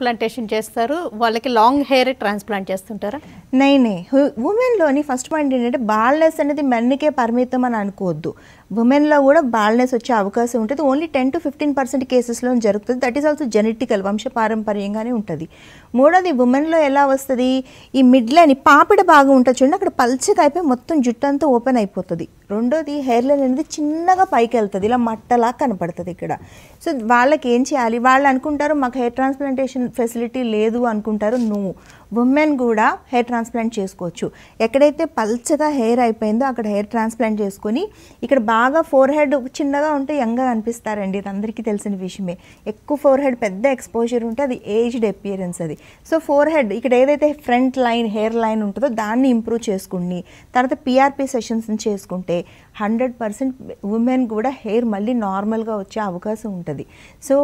transplantation చేస్తారు వాళ్ళకి long hair transplant చేస్తుంటారా నైనే ఉమెన్లోని ఫస్ట్ పాయింట్ ఏంటంటే బాల్నెస్ అనేది మెన్నికే పరిమితం అని అనుకోవద్దు ఉమెన్లో కూడా బాల్నెస్ వచ్చే అవకాశం ఉంటుంది only ten to fifteen percent కేసెస్లో జరుగుతుంది దట్ ఈస్ ఆల్సో జెనెటికల్ వంశపారంపర్యంగానే ఉంటుంది మూడోది ఉమెన్లో ఎలా వస్తుంది ఈ మిడ్లని పాపిడ బాగా ఉంటుంది చూడండి అక్కడ పల్చగా అయిపోయి మొత్తం జుట్టంతా ఓపెన్ అయిపోతుంది రెండోది హెయిర్ లైన్ అనేది చిన్నగా పైకి వెళ్తుంది ఇలా మట్టలా కనపడుతుంది ఇక్కడ సో వాళ్ళకి ఏం చేయాలి వాళ్ళు అనుకుంటారు మాకు హెయిర్ ట్రాన్స్ప్లాంటేషన్ ఫెసిలిటీ లేదు అనుకుంటారు నువ్వు ఉమెన్ కూడా హెయిర్ ట్రాన్స్ప్లాంట్ చేసుకోవచ్చు ఎక్కడైతే పల్చగా హెయిర్ అయిపోయిందో అక్కడ హెయిర్ ట్రాన్స్ప్లాంట్ చేసుకొని ఇక్కడ బాగా ఫోర్ హెడ్ చిన్నగా ఉంటే యంగ్గా అనిపిస్తారండి ఇది అందరికీ తెలిసిన విషయమే ఎక్కువ ఫోర్ హెడ్ పెద్ద ఎక్స్పోజర్ ఉంటే అది ఏజ్డ్ అపియరెన్స్ అది సో ఫోర్ హెడ్ ఇక్కడ ఏదైతే ఫ్రంట్ లైన్ హెయిర్ లైన్ ఉంటుందో దాన్ని ఇంప్రూవ్ చేసుకుని తర్వాత పిఆర్పి సెషన్స్ని చేసుకుంటే హండ్రెడ్ పర్సెంట్ ఉమెన్ కూడా హెయిర్ మళ్ళీ నార్మల్గా వచ్చే అవకాశం ఉంటుంది సో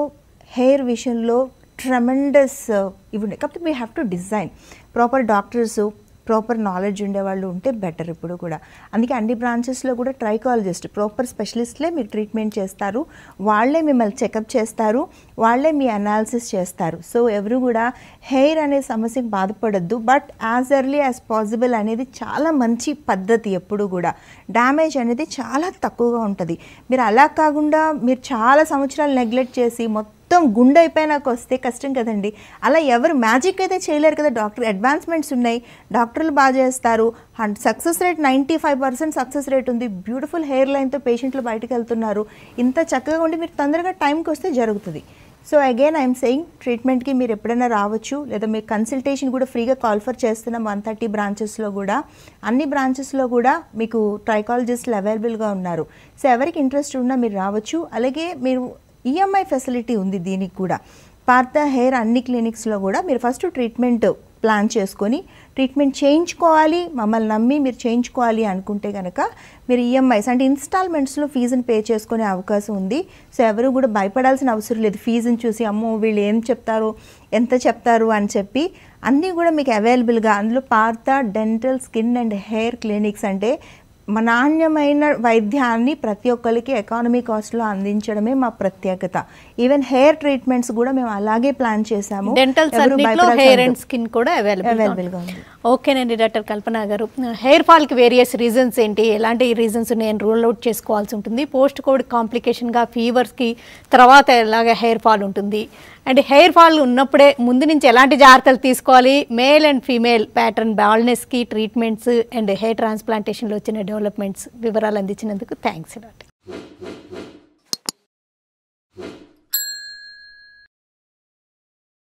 హెయిర్ విషయంలో ట్రమెండస్ uh, ఇవి ఉన్నాయి కాబట్టి we have to design proper doctors proper knowledge ఉండేవాళ్ళు ఉంటే బెటర్ ఇప్పుడు కూడా అందుకే అన్ని బ్రాంచెస్లో కూడా ట్రైకాలజిస్ట్ ప్రాపర్ స్పెషలిస్ట్లే మీరు ట్రీట్మెంట్ చేస్తారు వాళ్ళే మిమ్మల్ని చెకప్ చేస్తారు వాళ్ళే మీ అనాలిసిస్ చేస్తారు సో ఎవరు కూడా హెయిర్ అనే సమస్యకి బాధపడద్దు but as early as possible అనేది చాలా మంచి పద్ధతి ఎప్పుడు కూడా డ్యామేజ్ అనేది చాలా తక్కువగా ఉంటుంది మీరు అలా కాకుండా మీరు చాలా సంవత్సరాలు నెగ్లెక్ట్ చేసి మొత్తం మొత్తం గుండె అయిపోయినాక వస్తే కష్టం కదండి అలా ఎవరు మ్యాజిక్ అయితే చేయలేరు కదా డాక్టర్ అడ్వాన్స్మెంట్స్ ఉన్నాయి డాక్టర్లు బాగా చేస్తారు and success rate ninety five percent success rate ఉంది బ్యూటిఫుల్ హెయిర్ లైన్తో పేషెంట్లు బయటకు వెళ్తున్నారు ఇంత చక్కగా ఉండి మీరు తొందరగా టైంకి వస్తే జరుగుతుంది సో అగైన్ ఐఎమ్ సెయింగ్ ట్రీట్మెంట్కి మీరు ఎప్పుడైనా రావచ్చు లేదా మీరు కన్సల్టేషన్ కూడా ఫ్రీగా కాల్ఫర్ చేస్తున్నాం వన్ థర్టీ బ్రాంచెస్లో కూడా అన్ని బ్రాంచెస్లో కూడా మీకు ట్రైకాలజిస్టులు అవైలబుల్గా ఉన్నారు సో ఎవరికి ఇంట్రెస్ట్ ఉన్నా మీరు రావచ్చు అలాగే మీరు ఈఎంఐ e ఫెసిలిటీ ఉంది దీనికి కూడా పార్త హెయిర్ అన్ని క్లినిక్స్లో కూడా మీరు ఫస్ట్ ట్రీట్మెంట్ ప్లాన్ చేసుకొని ట్రీట్మెంట్ చేయించుకోవాలి మమ్మల్ని నమ్మి మీరు చేయించుకోవాలి అనుకుంటే కనుక మీరు ఈఎంఐస్ e అంటే ఇన్స్టాల్మెంట్స్లో ఫీజుని పే చేసుకునే అవకాశం ఉంది సో ఎవరు కూడా భయపడాల్సిన అవసరం లేదు ఫీజుని చూసి అమ్మో వీళ్ళు ఏం చెప్తారు ఎంత చెప్తారు అని చెప్పి అన్నీ కూడా మీకు అవైలబుల్గా అందులో Partha dental skin and hair clinics అంటే నాణ్యమైన వైద్యాన్ని ప్రతి ఒక్కరికి ఎకానమీ కాస్ట్లో అందించడమే మా ప్రత్యేకత ఈవెన్ హెయిర్ ట్రీట్మెంట్స్ కూడా మేము అలాగే ప్లాన్ చేసాము డెంటల్ హెయిర్ అండ్ స్కిన్ కూడా అవైలబుల్ ఉంది ఓకేనండి డాక్టర్ కల్పన గారు హెయిర్ ఫాల్కి వేరియస్ రీజన్స్ ఏంటి ఎలాంటి రీజన్స్ నేను రూల్ అవుట్ చేసుకోవాల్సి ఉంటుంది పోస్ట్ కోవిడ్ కాంప్లికేషన్గా ఫీవర్స్కి తర్వాత ఎలాగే హెయిర్ ఫాల్ ఉంటుంది అండ్ హెయిర్ ఫాల్ ఉన్నప్పుడే ముందు నుంచి ఎలాంటి జాగ్రత్తలు తీసుకోవాలి మేల్ అండ్ ఫీమేల్ ప్యాటర్న్ బాల్నెస్కి ట్రీట్మెంట్స్ అండ్ హెయిర్ ట్రాన్స్ప్లాంటేషన్లో వచ్చిన డెవలప్మెంట్స్ వివరాలు అందించినందుకు థ్యాంక్స్ లాట్